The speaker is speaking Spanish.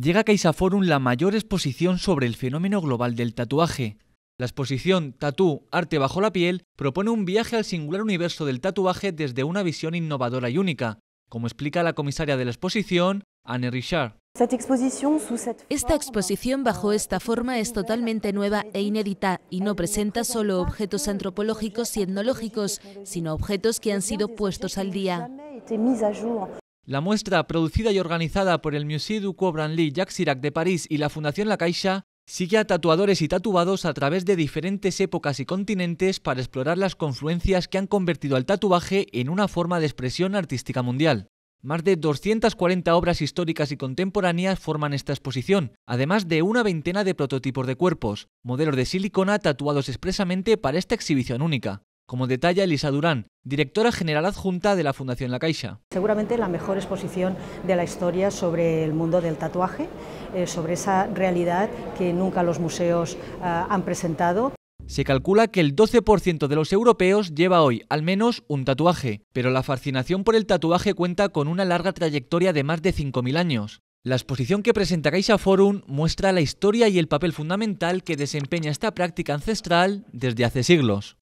llega a CaixaForum la mayor exposición sobre el fenómeno global del tatuaje. La exposición Tatú, Arte bajo la piel propone un viaje al singular universo del tatuaje desde una visión innovadora y única, como explica la comisaria de la exposición, Anne Richard. Esta exposición bajo esta forma es totalmente nueva e inédita y no presenta solo objetos antropológicos y etnológicos, sino objetos que han sido puestos al día. La muestra, producida y organizada por el Musée du quai Branly Jacques Chirac de París y la Fundación La Caixa, sigue a tatuadores y tatuados a través de diferentes épocas y continentes para explorar las confluencias que han convertido al tatuaje en una forma de expresión artística mundial. Más de 240 obras históricas y contemporáneas forman esta exposición, además de una veintena de prototipos de cuerpos, modelos de silicona tatuados expresamente para esta exhibición única como detalla Elisa Durán, directora general adjunta de la Fundación La Caixa. Seguramente la mejor exposición de la historia sobre el mundo del tatuaje, eh, sobre esa realidad que nunca los museos ah, han presentado. Se calcula que el 12% de los europeos lleva hoy al menos un tatuaje, pero la fascinación por el tatuaje cuenta con una larga trayectoria de más de 5.000 años. La exposición que presenta Caixa Forum muestra la historia y el papel fundamental que desempeña esta práctica ancestral desde hace siglos.